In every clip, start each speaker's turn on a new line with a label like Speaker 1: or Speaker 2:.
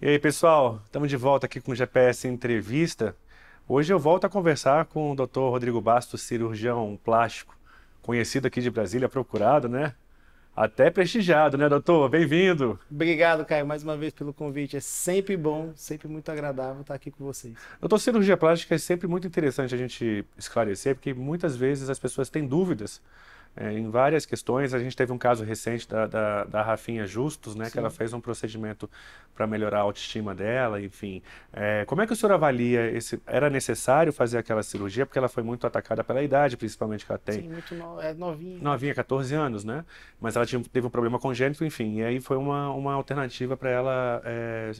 Speaker 1: E aí, pessoal, estamos de volta aqui com o GPS Entrevista. Hoje eu volto a conversar com o Dr. Rodrigo Bastos, cirurgião plástico, conhecido aqui de Brasília, procurado, né? Até prestigiado, né, doutor? Bem-vindo.
Speaker 2: Obrigado, Caio, mais uma vez pelo convite. É sempre bom, sempre muito agradável estar aqui com vocês.
Speaker 1: Doutor, cirurgia plástica é sempre muito interessante a gente esclarecer, porque muitas vezes as pessoas têm dúvidas é, em várias questões. A gente teve um caso recente da, da, da Rafinha Justus, né, que ela fez um procedimento para melhorar a autoestima dela, enfim. É, como é que o senhor avalia esse? Era necessário fazer aquela cirurgia porque ela foi muito atacada pela idade, principalmente que ela tem. Sim,
Speaker 2: muito no, é, novinha.
Speaker 1: Novinha, 14 anos, né? Mas ela tinha, teve um problema congênito, enfim. E aí foi uma, uma alternativa para ela é,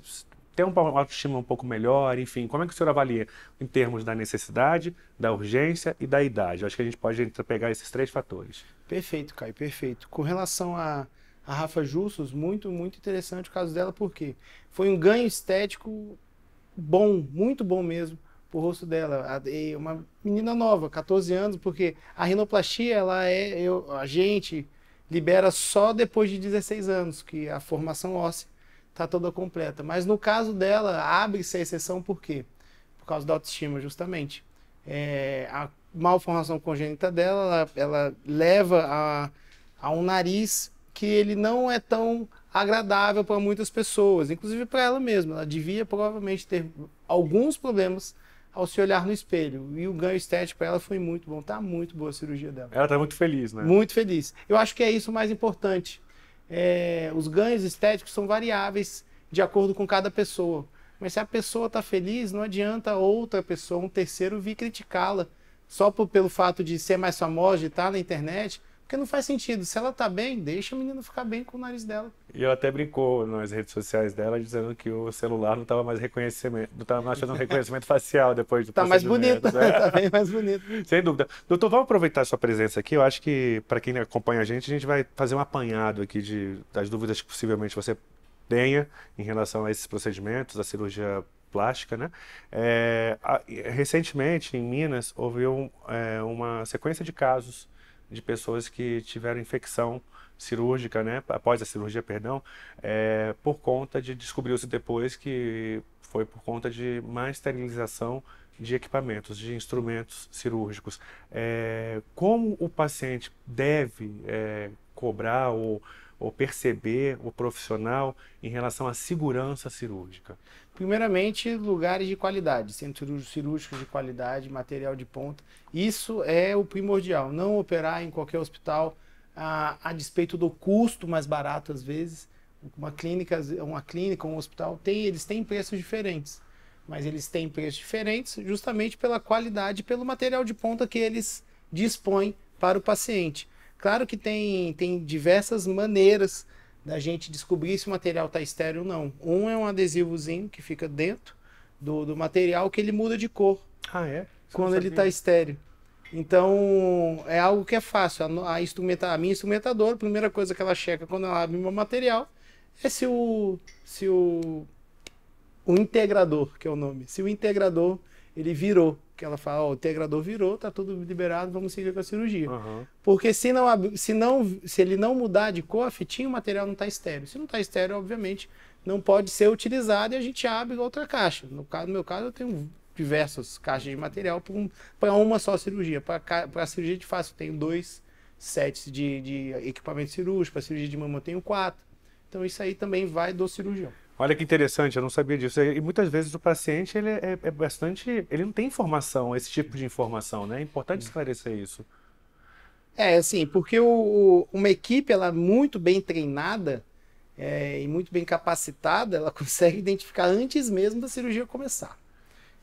Speaker 1: ter uma autoestima um pouco melhor, enfim, como é que o senhor avalia em termos da necessidade, da urgência e da idade? Eu acho que a gente pode pegar esses três fatores.
Speaker 2: Perfeito, Caio, perfeito. Com relação a, a Rafa Justus, muito, muito interessante o caso dela, porque foi um ganho estético bom, muito bom mesmo, pro rosto dela. Uma menina nova, 14 anos, porque a rinoplastia, ela é, eu, a gente libera só depois de 16 anos, que é a formação óssea está toda completa. Mas no caso dela, abre-se a exceção por quê? Por causa da autoestima, justamente. É, a malformação congênita dela, ela, ela leva a, a um nariz que ele não é tão agradável para muitas pessoas, inclusive para ela mesma. Ela devia provavelmente ter alguns problemas ao se olhar no espelho. E o ganho estético para ela foi muito bom. Tá muito boa a cirurgia dela. Ela tá muito feliz, né? Muito feliz. Eu acho que é isso o mais importante é, os ganhos estéticos são variáveis de acordo com cada pessoa. Mas se a pessoa está feliz, não adianta outra pessoa, um terceiro, vir criticá-la só por, pelo fato de ser mais famosa, e estar tá na internet, porque não faz sentido. Se ela tá bem, deixa a menina ficar bem com o nariz dela.
Speaker 1: E ela até brincou nas redes sociais dela, dizendo que o celular não tava mais reconhecimento, não tava mais fazendo um reconhecimento facial depois do Tá mais bonito, né? tá bem mais bonito. Sem dúvida. Doutor, vamos aproveitar a sua presença aqui. Eu acho que, para quem acompanha a gente, a gente vai fazer um apanhado aqui de, das dúvidas que possivelmente você tenha em relação a esses procedimentos, a cirurgia plástica, né? É, a, recentemente, em Minas, houve um, é, uma sequência de casos de pessoas que tiveram infecção cirúrgica, né, após a cirurgia, perdão, é, por conta de descobriu-se depois que foi por conta de má esterilização de equipamentos, de instrumentos cirúrgicos. É, como o paciente deve é, cobrar ou ou perceber o profissional em relação à segurança cirúrgica?
Speaker 2: Primeiramente, lugares de qualidade, centros cirúrgicos de qualidade, material de ponta. Isso é o primordial. Não operar em qualquer hospital a, a despeito do custo mais barato às vezes. Uma clínica, uma clínica, um hospital tem, eles têm preços diferentes, mas eles têm preços diferentes justamente pela qualidade, pelo material de ponta que eles dispõem para o paciente. Claro que tem, tem diversas maneiras da gente descobrir se o material está estéreo ou não. Um é um adesivozinho que fica dentro do, do material que ele muda de cor. Ah, é? Você quando ele está estéreo. Então, é algo que é fácil. A, a, instrumenta, a minha instrumentadora, a primeira coisa que ela checa quando ela abre meu material é se o, se o, o integrador, que é o nome, se o integrador ele virou que ela fala, oh, o integrador virou, tá tudo liberado, vamos seguir com a cirurgia. Uhum. Porque se não, se não, se ele não mudar de cor, a fitinha, o material não está estéreo. Se não está estéreo, obviamente, não pode ser utilizado e a gente abre outra caixa. No, caso, no meu caso, eu tenho diversas caixas de material para uma só cirurgia. Para a cirurgia de fácil, eu tenho dois sets de, de equipamento cirúrgico, para cirurgia de mama eu tenho quatro. Então isso aí também vai do cirurgião.
Speaker 1: Olha que interessante, eu não sabia disso. E muitas vezes o paciente ele é, é bastante, ele não tem informação, esse tipo de informação, né? É importante hum. esclarecer isso.
Speaker 2: É, assim, porque o, uma equipe ela é muito bem treinada é, e muito bem capacitada, ela consegue identificar antes mesmo da cirurgia começar.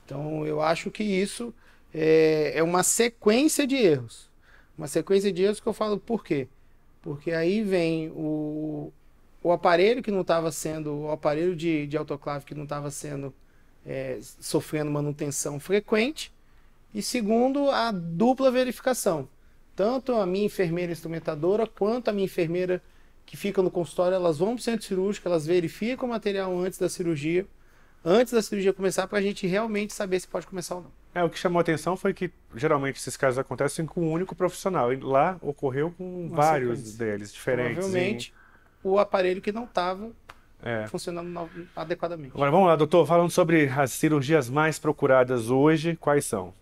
Speaker 2: Então, eu acho que isso é, é uma sequência de erros. Uma sequência de erros que eu falo por quê? Porque aí vem o, o aparelho que não estava sendo, o aparelho de, de autoclave que não estava sendo é, sofrendo manutenção frequente. E segundo, a dupla verificação. Tanto a minha enfermeira instrumentadora quanto a minha enfermeira que fica no consultório, elas vão para o centro cirúrgico, elas verificam o material antes da cirurgia, antes da cirurgia começar, para a gente realmente saber se pode começar ou não. É, o que chamou a atenção foi que
Speaker 1: geralmente esses casos acontecem com um único profissional. E lá ocorreu com vários deles, diferentes. Provavelmente.
Speaker 2: Em o aparelho que não estava é. funcionando adequadamente.
Speaker 1: Agora vamos lá, doutor, falando sobre as cirurgias mais procuradas hoje, quais são?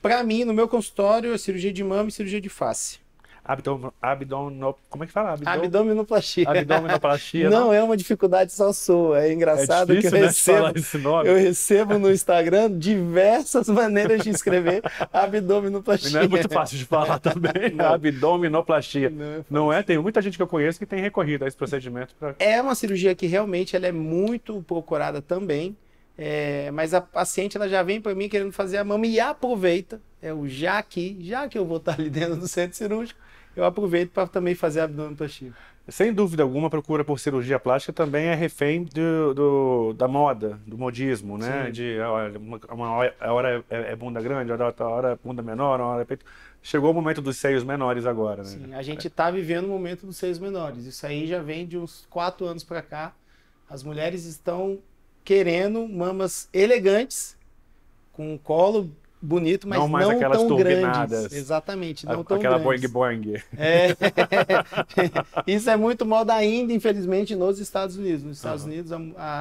Speaker 2: Para mim, no meu consultório, é cirurgia de mama e cirurgia de face abdom, abdominoplastia. Como é que fala? Abdom... Abdominoplastia. Abdominoplastia. não, não, né? é uma dificuldade só sua. É engraçado é difícil, que eu né, recebo. Esse nome. Eu recebo no Instagram diversas maneiras de escrever abdominoplastia. Não é muito fácil de falar
Speaker 1: também. Não. Abdominoplastia. Não é, não é, Tem muita gente que eu conheço que tem recorrido a esse procedimento. Pra...
Speaker 2: É uma cirurgia que realmente ela é muito procurada também. É, mas a paciente ela já vem para mim querendo fazer a mama e aproveita, é o já que já que eu vou estar ali dentro do centro cirúrgico, eu aproveito para também fazer abdominoplastia.
Speaker 1: Sem dúvida alguma, a procura por cirurgia plástica também é refém do, do da moda, do modismo, né? Sim. De ah, olha, uma, uma hora, a hora é, é, bunda grande, a outra hora é bunda menor, a hora é peito. Chegou o momento dos seios menores agora, né? Sim,
Speaker 2: a gente está vivendo o momento dos seios menores. Isso aí já vem de uns quatro anos para cá. As mulheres estão querendo mamas elegantes, com um colo bonito, mas não, mais não aquelas tão grandes. Exatamente, não a, tão Aquela grandes. boing boing. É. Isso é muito moda ainda, infelizmente, nos Estados Unidos. Nos Estados uhum. Unidos, a,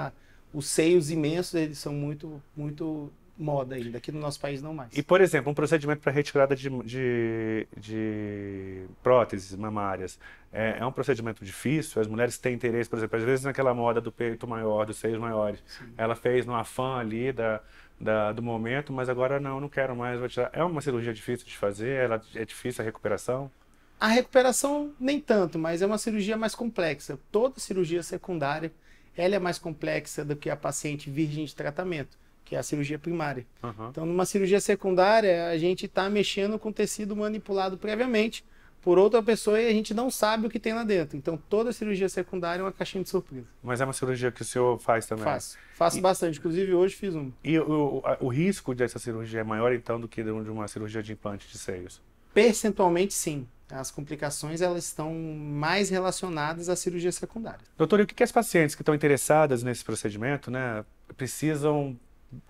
Speaker 2: a, os seios imensos, eles são muito, muito moda ainda, aqui no nosso país não mais.
Speaker 1: E, por exemplo, um procedimento para retirada de, de, de, próteses mamárias é, é, um procedimento difícil? As mulheres têm interesse, por exemplo, às vezes naquela moda do peito maior, dos seios maiores, Sim. ela fez no afã ali da, da, do momento, mas agora não, não quero mais, vou tirar. É uma cirurgia difícil de fazer? Ela, é difícil a recuperação?
Speaker 2: A recuperação nem tanto, mas é uma cirurgia mais complexa. Toda cirurgia secundária, ela é mais complexa do que a paciente virgem de tratamento que é a cirurgia primária. Uhum. Então, numa cirurgia secundária, a gente está mexendo com tecido manipulado previamente por outra pessoa e a gente não sabe o que tem lá dentro. Então, toda cirurgia secundária é uma caixinha de surpresa.
Speaker 1: Mas é uma cirurgia que o senhor faz também? Faço. Faço e... bastante. Inclusive, hoje fiz uma. E o, o, o, risco dessa cirurgia é maior, então, do que de uma cirurgia de implante de seios?
Speaker 2: Percentualmente, sim. As complicações elas estão mais relacionadas à cirurgia secundária.
Speaker 1: Doutor, e o que, que as pacientes que estão interessadas nesse procedimento né, precisam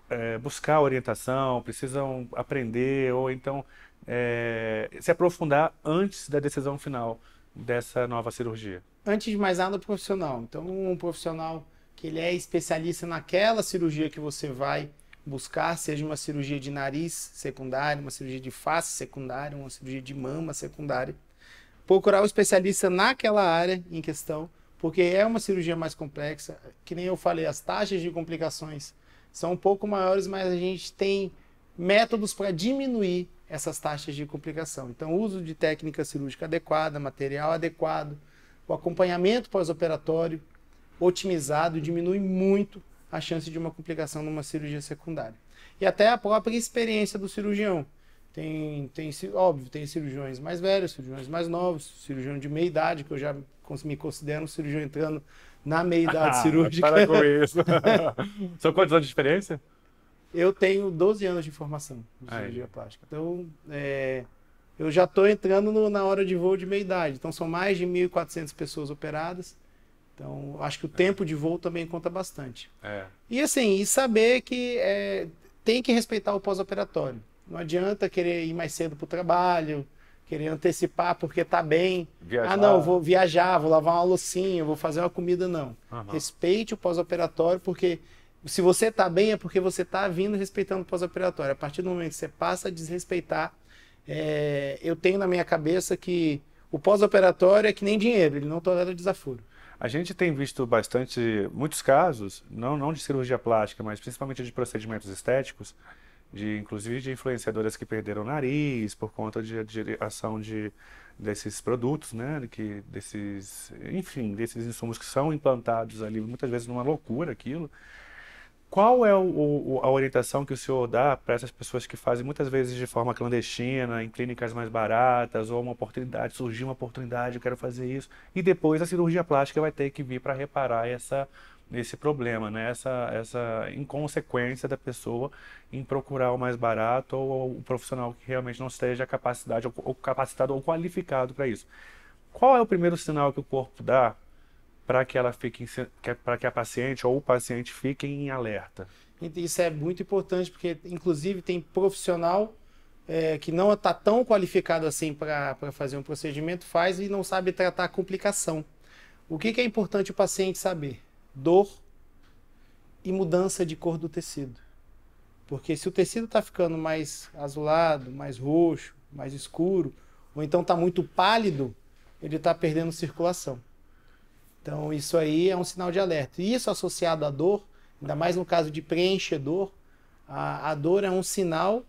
Speaker 1: é, buscar orientação, precisam aprender ou então é, se aprofundar antes da decisão final dessa nova cirurgia?
Speaker 2: Antes de mais nada, profissional. Então, um profissional que ele é especialista naquela cirurgia que você vai buscar, seja uma cirurgia de nariz secundária, uma cirurgia de face secundária, uma cirurgia de mama secundária, procurar o especialista naquela área em questão, porque é uma cirurgia mais complexa, que nem eu falei, as taxas de complicações são um pouco maiores, mas a gente tem métodos para diminuir essas taxas de complicação. Então, o uso de técnica cirúrgica adequada, material adequado, o acompanhamento pós-operatório otimizado diminui muito a chance de uma complicação numa cirurgia secundária. E até a própria experiência do cirurgião. Tem, tem, óbvio, tem cirurgiões mais velhos, cirurgiões mais novos, cirurgião de meia idade, que eu já me considero um cirurgião entrando na meia-idade ah, cirúrgica. Para com isso. São quantos anos de experiência? Eu tenho 12 anos de formação de Aí. cirurgia plástica. Então, é, eu já estou entrando no, na hora de voo de meia-idade. Então, são mais de 1.400 pessoas operadas. Então, acho que o é. tempo de voo também conta bastante. É. E assim, e saber que é, tem que respeitar o pós-operatório. Não adianta querer ir mais cedo para o trabalho, querer antecipar porque tá bem. Viajar. Ah, não, vou viajar, vou lavar uma loucinha, vou fazer uma comida, não. Uhum. Respeite o pós-operatório, porque se você tá bem é porque você tá vindo respeitando o pós-operatório. A partir do momento que você passa a desrespeitar, é... eu tenho na minha cabeça que o pós-operatório é que nem dinheiro, ele não tolera desaforo.
Speaker 1: A gente tem visto bastante, muitos casos, não, não de cirurgia plástica, mas principalmente de procedimentos estéticos, de inclusive de influenciadoras que perderam o nariz por conta de, ação de desses produtos, né, que desses, enfim, desses insumos que são implantados ali muitas vezes numa loucura aquilo. Qual é o, o, a orientação que o senhor dá para essas pessoas que fazem muitas vezes de forma clandestina, em clínicas mais baratas, ou uma oportunidade, surgiu uma oportunidade, eu quero fazer isso, e depois a cirurgia plástica vai ter que vir para reparar essa nesse problema, né? essa, essa inconsequência da pessoa em procurar o mais barato ou, o profissional que realmente não esteja capacidade, ou, capacitado ou qualificado para isso. Qual é o primeiro sinal que o corpo dá para que ela fique é para que a paciente ou o paciente
Speaker 2: fiquem em alerta? Então, isso é muito importante porque inclusive tem profissional é, que não está tão qualificado assim para fazer um procedimento faz e não sabe tratar a complicação. O que, que é importante o paciente saber? dor e mudança de cor do tecido. Porque se o tecido está ficando mais azulado, mais roxo, mais escuro, ou então está muito pálido, ele está perdendo circulação. Então, isso aí é um sinal de alerta. E isso associado à dor, ainda mais no caso de preenchedor, a, a dor é um sinal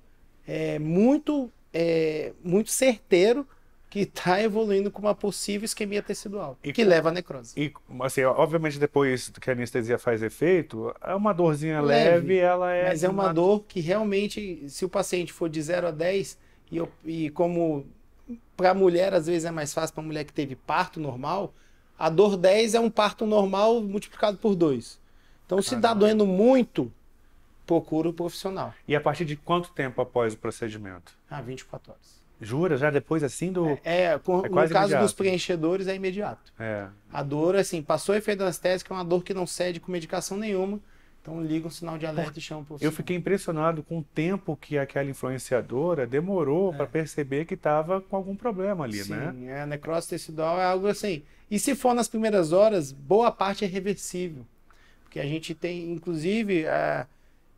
Speaker 2: é, muito, é, muito certeiro que está evoluindo com uma possível isquemia tecidual, e, que leva à necrose.
Speaker 1: E, assim, obviamente, depois que a anestesia faz efeito, é uma dorzinha leve, leve ela
Speaker 2: é. Mas é uma, uma dor que realmente, se o paciente for de 0 a 10, e, eu, e como para a mulher, às vezes é mais fácil, para a mulher que teve parto normal, a dor 10 é um parto normal multiplicado por 2. Então, se está doendo muito, procura o profissional.
Speaker 1: E a partir de quanto tempo após o procedimento?
Speaker 2: Ah, 24 horas.
Speaker 1: Jura já depois assim do. É, é com, é no caso imediato. dos
Speaker 2: preenchedores é imediato. É. A dor, assim, passou efeito anestésico, é uma dor que não cede com medicação nenhuma. Então liga um sinal de alerta Por... e chama o Eu
Speaker 1: fiquei impressionado com o tempo que aquela influenciadora demorou é. para perceber que estava com algum problema ali, Sim, né?
Speaker 2: Sim, é, a necrose tecidual é algo assim. E se for nas primeiras horas, boa parte é reversível. Porque a gente tem, inclusive, é,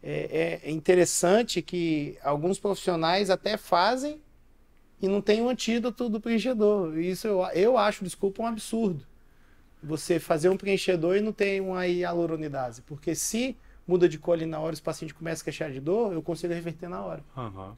Speaker 2: é, é interessante que alguns profissionais até fazem e não tem um antídoto do preenchedor. Isso eu, eu acho, desculpa, um absurdo. Você fazer um preenchedor e não tem uma hialuronidase. Porque se muda de cor ali na hora e o paciente começa a queixar de dor, eu consigo reverter na hora. Uhum.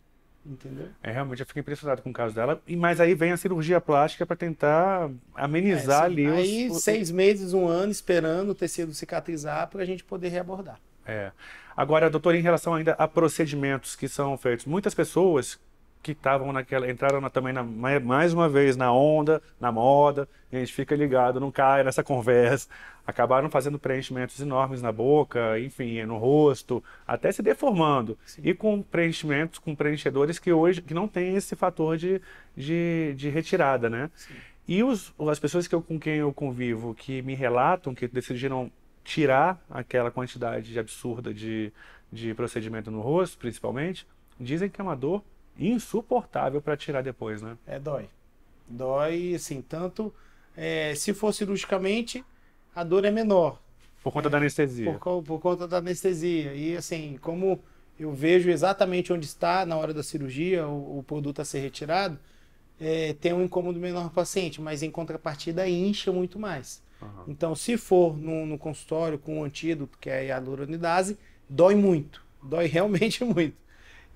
Speaker 2: Entendeu?
Speaker 1: É, realmente, eu fiquei impressionado com o caso dela. E, mas aí vem a cirurgia plástica para tentar amenizar é, ali os... Aí, seis
Speaker 2: meses, um ano, esperando o tecido cicatrizar para a gente poder reabordar.
Speaker 1: É. Agora, doutor, em relação ainda a procedimentos que são feitos, muitas pessoas que estavam naquela. entraram na, também na, mais uma vez na onda, na moda, e a gente fica ligado, não cai nessa conversa. Acabaram fazendo preenchimentos enormes na boca, enfim, no rosto, até se deformando. Sim. E com preenchimentos, com preenchedores que hoje que não tem esse fator de, de, de retirada, né? Sim. E os, as pessoas que eu, com quem eu convivo, que me relatam que decidiram tirar aquela quantidade absurda de, de procedimento no rosto, principalmente, dizem que é uma dor insuportável para tirar depois, né?
Speaker 2: É, dói. Dói, assim, tanto é, se for cirurgicamente, a dor é menor.
Speaker 1: Por conta é, da anestesia.
Speaker 2: Por, por, conta da anestesia. E assim, como eu vejo exatamente onde está na hora da cirurgia, o, o produto a ser retirado, é, tem um incômodo menor o paciente, mas em contrapartida incha muito mais. Uhum. Então, se for no, no consultório com um antídoto, que é a hialuronidase, dói muito. Dói realmente muito.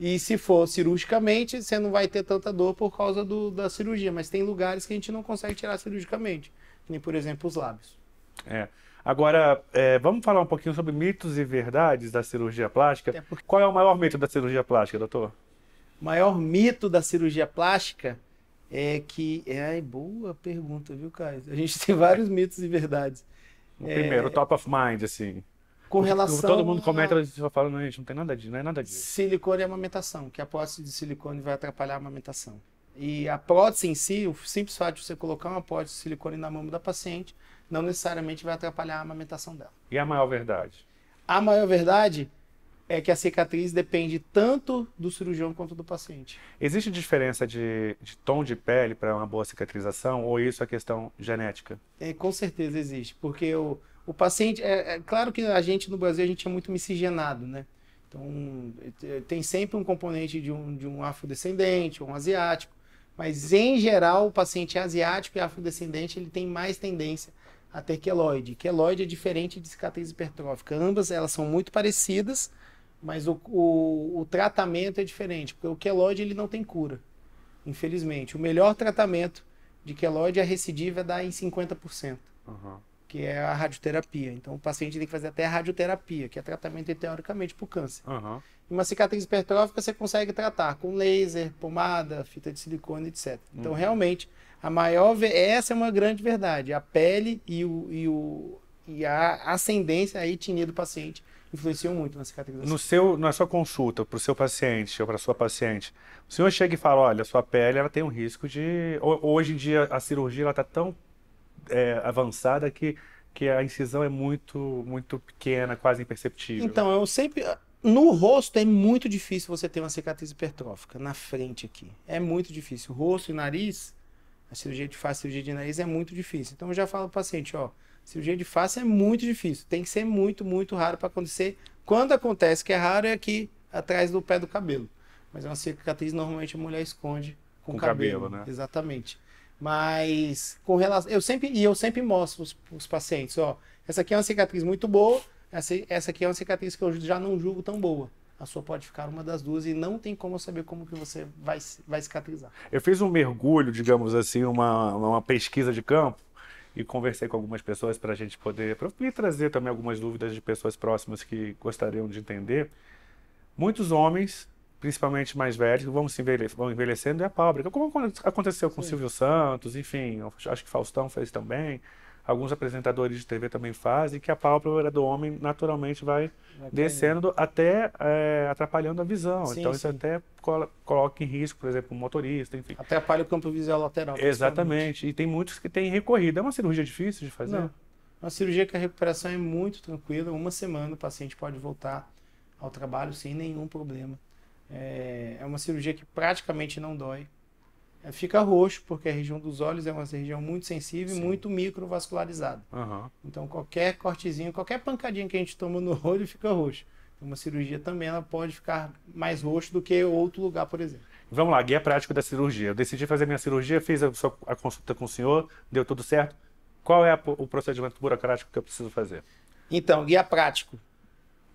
Speaker 2: E se for cirurgicamente, você não vai ter tanta dor por causa do, da cirurgia. Mas tem lugares que a gente não consegue tirar cirurgicamente, nem por exemplo os lábios.
Speaker 1: É. Agora, é, vamos falar um pouquinho sobre mitos e verdades da cirurgia plástica. Porque... Qual é o maior mito da cirurgia plástica, doutor? O maior
Speaker 2: mito da cirurgia plástica é que. É boa pergunta, viu, Caio? A gente tem vários mitos e verdades. O primeiro, é...
Speaker 1: top of mind, assim com relação. Todo mundo comenta, a...
Speaker 2: só fala, não, não tem nada disso, não é nada disso. Silicone e amamentação, que a prótese de silicone vai atrapalhar a amamentação. E a prótese em si, o simples fato de você colocar uma prótese de silicone na mama da paciente, não necessariamente vai atrapalhar a amamentação dela.
Speaker 1: E a maior verdade?
Speaker 2: A maior verdade é que a cicatriz depende tanto do cirurgião quanto do paciente.
Speaker 1: Existe diferença de, de tom de pele para uma boa cicatrização ou isso é questão genética?
Speaker 2: É, com certeza existe, porque o. Eu o paciente. É, é, claro que a gente no Brasil a gente é muito miscigenado, né? Então é, é, tem sempre um componente de um, de um afrodescendente, um asiático, mas em geral o paciente asiático e afrodescendente ele tem mais tendência a ter queloide. Queloide é diferente de cicatriz hipertrófica. Ambas elas são muito parecidas, mas o, o, o tratamento é diferente, porque o queloide ele não tem cura, infelizmente. O melhor tratamento de queloide é recidiva dá em 50%. Uhum que é a radioterapia. Então, o paciente tem que fazer até a radioterapia, que é tratamento teoricamente para o câncer. Uhum. Uma cicatriz hipertrófica você consegue tratar com laser, pomada, fita de silicone, etc. Então, uhum. realmente, a maior essa é uma grande verdade. A pele e, o, e, o, e a ascendência, a etnia do paciente influenciam muito na cicatrização. No
Speaker 1: seu, na sua consulta para o seu paciente ou para sua paciente, o senhor chega e fala, olha, a sua pele ela tem um risco de... Hoje em dia a cirurgia está tão é, avançada que, que a incisão é muito, muito pequena, quase imperceptível.
Speaker 2: Então, eu sempre. No rosto é muito difícil você ter uma cicatriz hipertrófica, na frente aqui. É muito difícil. Rosto e nariz, a cirurgia de face, a cirurgia de nariz é muito difícil. Então eu já falo para o paciente, ó, cirurgia de face é muito difícil. Tem que ser muito, muito raro para acontecer. Quando acontece que é raro é aqui atrás do pé do cabelo. Mas é uma cicatriz normalmente a mulher esconde com, com cabelo, cabelo né? Exatamente. Mas com relação, eu sempre e eu sempre mostro os, os pacientes, ó, essa aqui é uma cicatriz muito boa, essa, essa aqui é uma cicatriz que eu já não julgo tão boa. A sua pode ficar uma das duas e não tem como eu saber como que você vai, vai cicatrizar.
Speaker 1: Eu fiz um mergulho, digamos assim, uma, uma pesquisa de campo e conversei com algumas pessoas para a gente poder e trazer também algumas dúvidas de pessoas próximas que gostariam de entender. Muitos homens principalmente mais velhos, vão se envelhecendo, vão envelhecendo, é a Como aconteceu com Sim. Silvio Santos, enfim, acho que Faustão fez também, alguns apresentadores de TV também fazem, que a pálpebra do homem naturalmente vai,
Speaker 2: vai descendo
Speaker 1: até é, atrapalhando a visão. Sim, então sim. isso até coloca em risco, por exemplo, o motorista, enfim. Até
Speaker 2: atrapalha o campo visual lateral. Exatamente.
Speaker 1: E tem muitos que têm recorrido. É uma cirurgia difícil de fazer? Não.
Speaker 2: É uma cirurgia que a recuperação é muito tranquila. Uma semana o paciente pode voltar ao trabalho sem nenhum problema. É, é uma cirurgia que praticamente não dói. É, fica roxo, porque a região dos olhos é uma região muito sensível Sim. e muito microvascularizada. Uhum. Então, qualquer cortezinho, qualquer pancadinha que a gente toma no olho fica roxo. Então, uma cirurgia também ela pode ficar mais roxo do que outro lugar, por exemplo.
Speaker 1: Vamos lá, guia prático da cirurgia. Eu decidi fazer minha cirurgia, fiz a, sua, a consulta com o senhor, deu tudo certo.
Speaker 2: Qual é a, o procedimento burocrático que eu preciso fazer? Então, guia prático.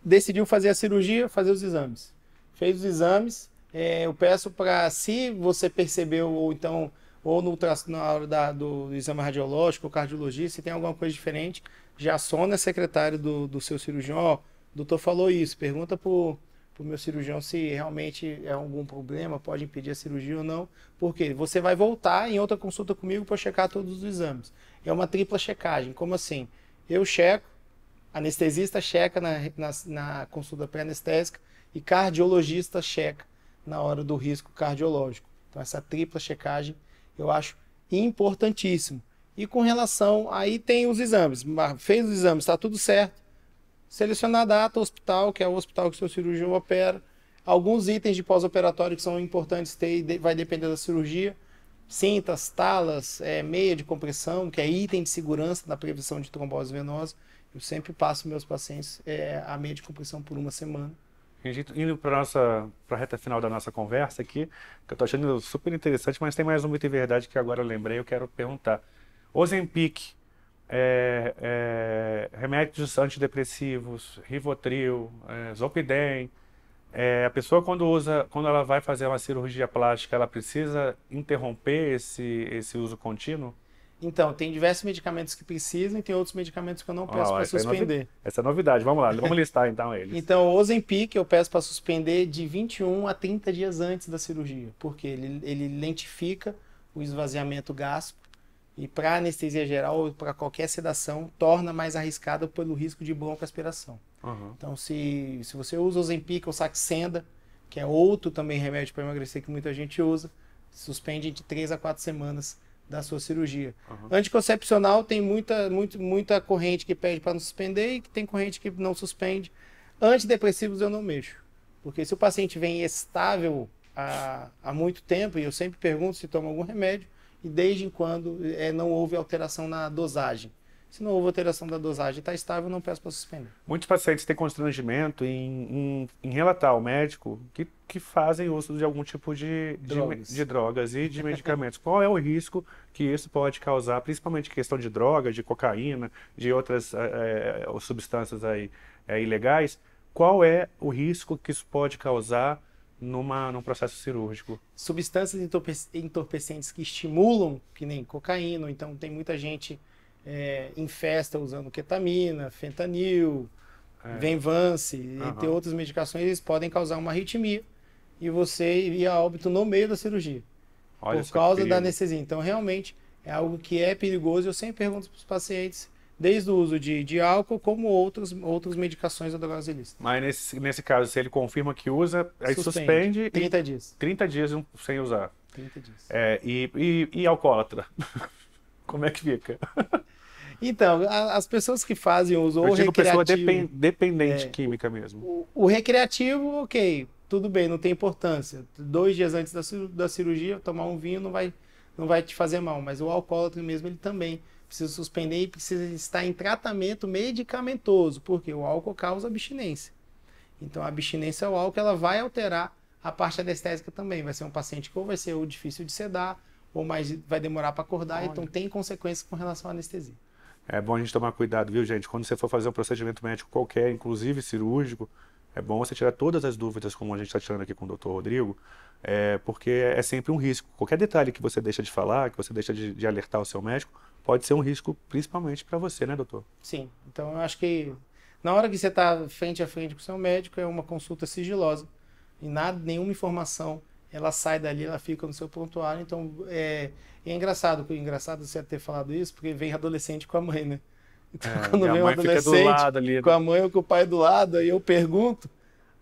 Speaker 2: Decidiu fazer a cirurgia, fazer os exames fez os exames. É, eu peço para, se você percebeu, ou então, ou no, na hora da, do, exame radiológico, ou cardiologia, se tem alguma coisa diferente, já sona secretário do, do seu cirurgião, ó, o doutor falou isso, pergunta para o meu cirurgião se realmente é algum problema, pode impedir a cirurgia ou não, porque você vai voltar em outra consulta comigo para checar todos os exames. É uma tripla checagem, como assim? Eu checo, anestesista checa na, na, na consulta pré-anestésica, e cardiologista checa na hora do risco cardiológico. Então, essa tripla checagem eu acho importantíssimo. E com relação, aí tem os exames, fez os exames, está tudo certo. Selecionar a data, hospital, que é o hospital que o seu cirurgião opera. Alguns itens de pós-operatório que são importantes ter, vai depender da cirurgia. Cintas, talas, é, meia de compressão, que é item de segurança na prevenção de trombose venosa. Eu sempre passo meus pacientes é, a meia de compressão por uma semana
Speaker 1: a gente indo para nossa pra reta final da nossa conversa aqui, que eu estou achando super interessante, mas tem mais uma muita é verdade que agora eu lembrei, eu quero perguntar. Ozempic, é, é, remédios antidepressivos, Rivotril, é, Zolpidem, é, a pessoa quando usa, quando ela vai fazer uma cirurgia plástica, ela precisa interromper esse, esse uso contínuo?
Speaker 2: Então, tem diversos medicamentos que precisam e tem outros medicamentos que eu não peço ah, para é suspender.
Speaker 1: É essa é novidade, vamos lá, vamos listar então eles.
Speaker 2: Então, o Ozempic eu peço para suspender de 21 a 30 dias antes da cirurgia, porque ele, ele lentifica o esvaziamento gástrico e para anestesia geral ou para qualquer sedação torna mais arriscado pelo risco de broncoaspiração. Uhum. Então, se, se você usa Ozempic ou Saxenda, que é outro também remédio para emagrecer que muita gente usa, suspende de 3 a 4 semanas da sua cirurgia. Uhum. Anticoncepcional tem muita, muito, muita corrente que pede para não suspender e tem corrente que não suspende. Antidepressivos eu não mexo. Porque se o paciente vem estável há, há muito tempo, e eu sempre pergunto se toma algum remédio, e desde quando é, não houve alteração na dosagem. Se não houve alteração da dosagem e está estável, não peço para suspender.
Speaker 1: Muitos pacientes têm constrangimento em, em, em, relatar ao médico que, que fazem uso de algum tipo de drogas, de, de drogas e de medicamentos. Qual é o risco que isso pode causar, principalmente questão de drogas, de cocaína, de outras é, substâncias aí, é, ilegais? Qual é o risco que isso pode causar numa, num processo cirúrgico.
Speaker 2: Substâncias entorpecentes que estimulam, que nem cocaína, então tem muita gente é, em festa usando ketamina, fentanil, é. venvance uhum. ter outras medicações, eles podem causar uma arritmia e você iria a óbito no meio da cirurgia. Olha por causa da anestesia. Então, realmente, é algo que é perigoso. Eu sempre pergunto para os pacientes, desde o uso de, de álcool, como outros, outras medicações ou drogas
Speaker 1: Mas nesse, nesse caso, se ele confirma que usa, aí suspende. suspende 30 e, dias. 30 dias sem usar. 30 dias. É, e, e, e alcoólatra? como é que fica?
Speaker 2: Então, a, as pessoas que fazem uso ou recreativo... pessoa depend,
Speaker 1: dependente é, química mesmo. O,
Speaker 2: o, recreativo, ok, tudo bem, não tem importância. Dois dias antes da, da cirurgia, tomar um vinho não vai, não vai te fazer mal. Mas o alcoólatra mesmo, ele também precisa suspender e precisa estar em tratamento medicamentoso, porque o álcool causa abstinência. Então, a abstinência ao álcool, ela vai alterar a parte anestésica também. Vai ser um paciente que ou vai ser difícil de sedar, ou mais vai demorar para acordar, então Olha. então tem consequências com relação à anestesia.
Speaker 1: É bom a gente tomar cuidado, viu, gente? Quando você for fazer um procedimento médico qualquer, inclusive cirúrgico, é bom você tirar todas as dúvidas, como a gente está tirando aqui com o doutor Rodrigo, é, porque é sempre um risco. Qualquer detalhe que você deixa de falar, que você deixa de, de alertar o seu médico, pode ser um risco principalmente para você, né, doutor?
Speaker 2: Sim. Então, eu acho que na hora que você está frente a frente com o seu médico, é uma consulta sigilosa. E nada, nenhuma informação ela sai dali, ela fica no seu pontuário Então, é, é engraçado, é engraçado você ter falado isso, porque vem adolescente com a mãe, né? É, então, é, quando vem um adolescente ali, né? com a né? mãe ou com o pai do lado, aí eu pergunto,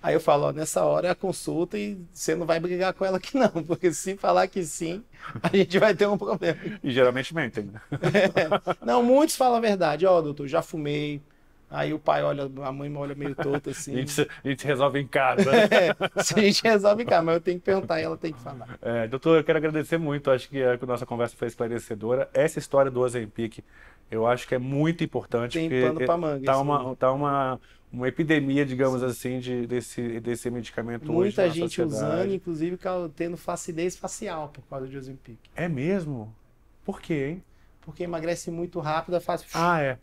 Speaker 2: aí eu falo, ó, nessa hora é a consulta e você não vai brigar com ela que não, porque se falar que sim, a gente vai ter um problema.
Speaker 1: E geralmente mentem, né?
Speaker 2: É. Não, muitos falam a verdade. Ó, oh, doutor, já fumei, Aí o pai olha, a mãe me olha meio torta assim. a, gente,
Speaker 1: a, gente, resolve em casa. é,
Speaker 2: se a gente resolve em casa, mas eu tenho que perguntar e ela tem que falar.
Speaker 1: É, doutor, eu quero agradecer muito. Acho que a nossa conversa foi esclarecedora. Essa história do Ozempic, eu acho que é muito importante. Tem pano pra manga. Tá uma, tá uma, uma epidemia, digamos Sim. assim, de, desse, desse medicamento Muita hoje. Muita gente sociedade. usando,
Speaker 2: inclusive tendo facidez facial por causa de Ozempic. É
Speaker 1: mesmo?
Speaker 2: Por quê, hein? Porque emagrece muito rápido, é faz. Ah, é.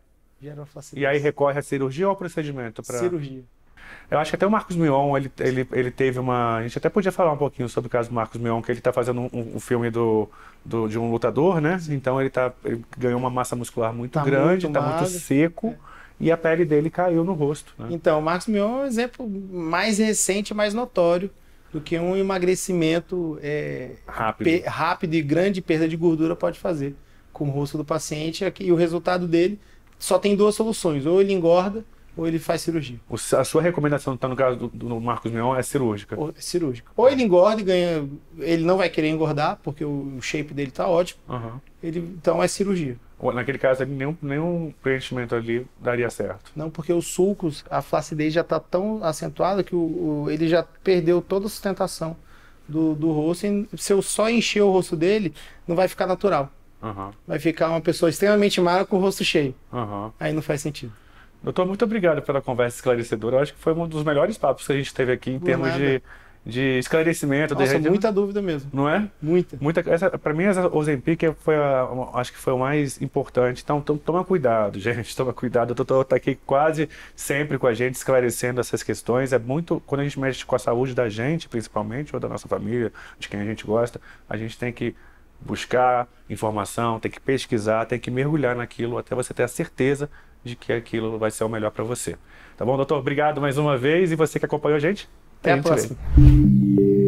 Speaker 1: E aí recorre à cirurgia ou ao procedimento? Pra... Cirurgia. Eu acho que até o Marcos Mion, ele, ele, ele teve uma. A gente até podia falar um pouquinho sobre o caso do Marcos Mion, que ele está fazendo um, um filme do, do, de um lutador, né? Sim. Então ele, tá, ele ganhou uma massa muscular
Speaker 2: muito tá grande, está muito, tá seco. É. E a pele dele caiu no rosto. Né? Então, o Marcos Mion é um exemplo mais recente, mais notório do que um emagrecimento é, rápido. rápido e grande perda de gordura pode fazer com o rosto do paciente. E o resultado dele só tem duas soluções. Ou ele engorda, ou ele faz cirurgia.
Speaker 1: a sua recomendação, tá no caso do, do Marcos Mion, é cirúrgica? Ou, é cirúrgica.
Speaker 2: Ou ele engorda e ganha. Ele não vai querer engordar, porque o, shape dele tá ótimo. Uhum. Ele, então é cirurgia. Naquele caso,
Speaker 1: nenhum, nenhum preenchimento ali daria certo.
Speaker 2: Não, porque os sulcos, a flacidez já está tão acentuada que o, o, ele já perdeu toda a sustentação do, do rosto. E se eu só encher o rosto dele, não vai ficar natural. Uhum. Vai ficar uma pessoa extremamente magra com o rosto cheio. Uhum. Aí não faz sentido.
Speaker 1: Doutor, muito obrigado pela conversa esclarecedora. Eu acho que foi um dos melhores papos que a gente teve aqui em Por termos de, de esclarecimento. Nossa, de... muita dúvida mesmo. Não é? Muita. muita para pra mim, essa Ozempic foi a, acho que foi o mais importante. Então, toma cuidado, gente. Toma cuidado. O doutor está aqui quase sempre com a gente, esclarecendo essas questões. É muito... Quando a gente mexe com a saúde da gente, principalmente, ou da nossa família, de quem a gente gosta, a gente tem que buscar informação, tem que pesquisar, tem que mergulhar naquilo até você ter a certeza de que aquilo vai ser o melhor para você. Tá bom, doutor? Obrigado mais uma vez e você que acompanhou a gente. Até a, próxima.